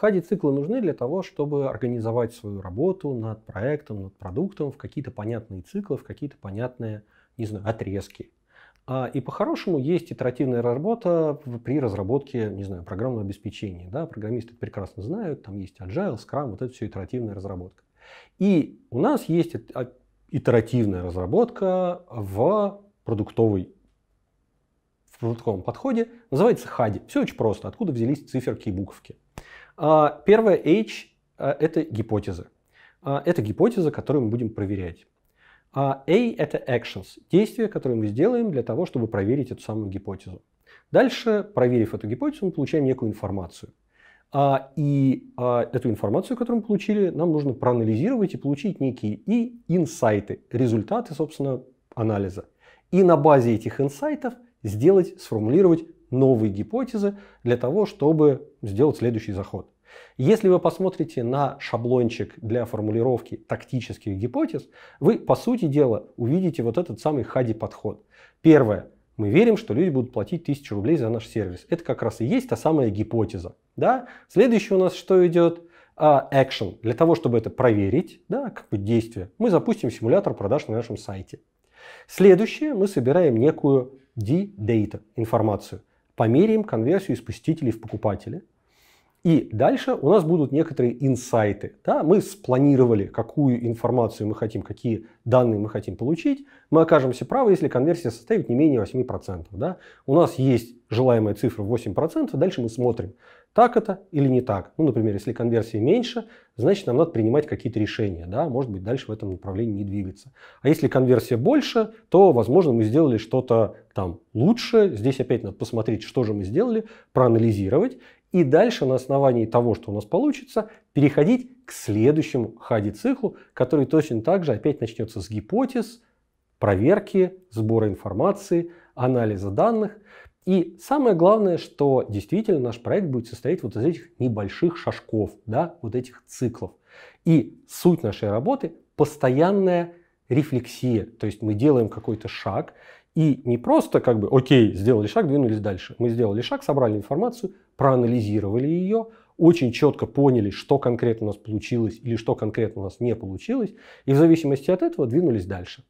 Хади-циклы нужны для того, чтобы организовать свою работу над проектом, над продуктом в какие-то понятные циклы, в какие-то понятные, не знаю, отрезки. А, и по-хорошему есть итеративная работа при разработке, не знаю, программного обеспечения. Да? Программисты прекрасно знают, там есть Agile, Scrum, вот это все итеративная разработка. И у нас есть а, итеративная разработка в продуктовой в продуктовом подходе, называется хади. Все очень просто, откуда взялись циферки и буковки. А, первое H а, – это гипотеза. А, это гипотеза, которую мы будем проверять. A – это actions, действия, которые мы сделаем для того, чтобы проверить эту самую гипотезу. Дальше, проверив эту гипотезу, мы получаем некую информацию. А, и эту информацию, которую мы получили, нам нужно проанализировать и получить некие и инсайты, результаты, собственно, анализа. И на базе этих инсайтов сделать, сформулировать новые гипотезы для того, чтобы сделать следующий заход. Если вы посмотрите на шаблончик для формулировки тактических гипотез, вы, по сути дела, увидите вот этот самый хади-подход. Первое. Мы верим, что люди будут платить 1000 рублей за наш сервис. Это как раз и есть та самая гипотеза. Да? Следующее у нас что идет? А, action Для того, чтобы это проверить, да, как бы действие, мы запустим симулятор продаж на нашем сайте. Следующее, мы собираем некую D-data, информацию померяем конверсию из посетителей в покупатели – и дальше у нас будут некоторые инсайты. Да? Мы спланировали, какую информацию мы хотим, какие данные мы хотим получить. Мы окажемся правы, если конверсия составит не менее 8%. Да? У нас есть желаемая цифра 8%, дальше мы смотрим, так это или не так. Ну, например, если конверсия меньше, значит, нам надо принимать какие-то решения. Да? Может быть, дальше в этом направлении не двигаться. А если конверсия больше, то, возможно, мы сделали что-то там лучше. Здесь опять надо посмотреть, что же мы сделали, проанализировать и дальше на основании того, что у нас получится, переходить к следующему хади-циклу, который точно так же опять начнется с гипотез, проверки, сбора информации, анализа данных. И самое главное, что действительно наш проект будет состоять вот из этих небольших шажков, да, вот этих циклов. И суть нашей работы – постоянная рефлексия. То есть мы делаем какой-то шаг, и не просто как бы, окей, сделали шаг, двинулись дальше. Мы сделали шаг, собрали информацию, проанализировали ее, очень четко поняли, что конкретно у нас получилось или что конкретно у нас не получилось, и в зависимости от этого двинулись дальше.